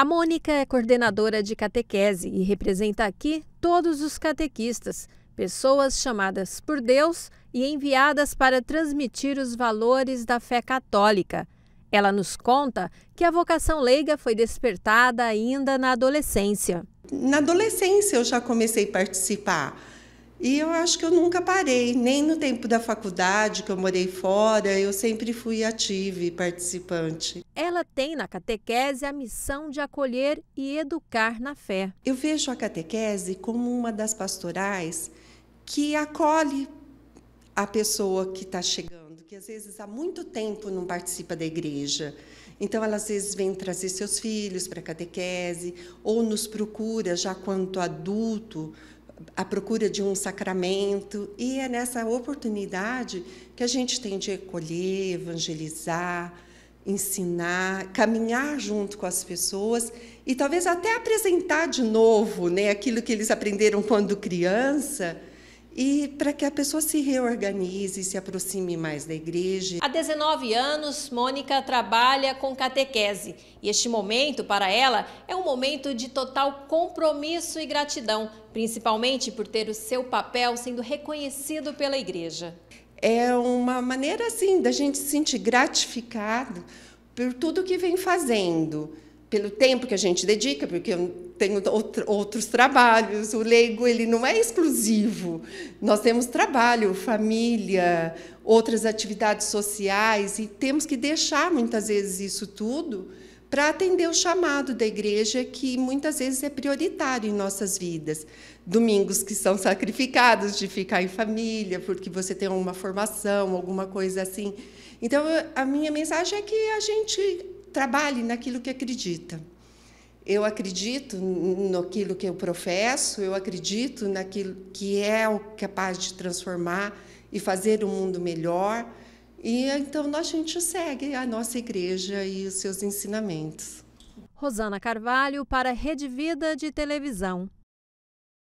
A Mônica é coordenadora de catequese e representa aqui todos os catequistas, pessoas chamadas por Deus e enviadas para transmitir os valores da fé católica. Ela nos conta que a vocação leiga foi despertada ainda na adolescência. Na adolescência eu já comecei a participar e eu acho que eu nunca parei, nem no tempo da faculdade, que eu morei fora, eu sempre fui ativa e participante. Ela tem na catequese a missão de acolher e educar na fé. Eu vejo a catequese como uma das pastorais que acolhe a pessoa que está chegando, que às vezes há muito tempo não participa da igreja. Então, ela às vezes vem trazer seus filhos para a catequese ou nos procura já quanto adulto a procura de um sacramento, e é nessa oportunidade que a gente tem de acolher, evangelizar, ensinar, caminhar junto com as pessoas e talvez até apresentar de novo né, aquilo que eles aprenderam quando criança e para que a pessoa se reorganize, e se aproxime mais da igreja. Há 19 anos, Mônica trabalha com catequese e este momento para ela é um momento de total compromisso e gratidão, principalmente por ter o seu papel sendo reconhecido pela igreja. É uma maneira assim da gente se sentir gratificado por tudo que vem fazendo, pelo tempo que a gente dedica, porque eu tenho outros trabalhos. O leigo ele não é exclusivo. Nós temos trabalho, família, outras atividades sociais e temos que deixar muitas vezes isso tudo para atender o chamado da igreja que muitas vezes é prioritário em nossas vidas. Domingos que são sacrificados de ficar em família, porque você tem uma formação, alguma coisa assim. Então, a minha mensagem é que a gente trabalhe naquilo que acredita eu acredito naquilo que eu professo, eu acredito naquilo que é o capaz de transformar e fazer o um mundo melhor. E então a gente segue a nossa igreja e os seus ensinamentos. Rosana Carvalho para Rede Vida de Televisão.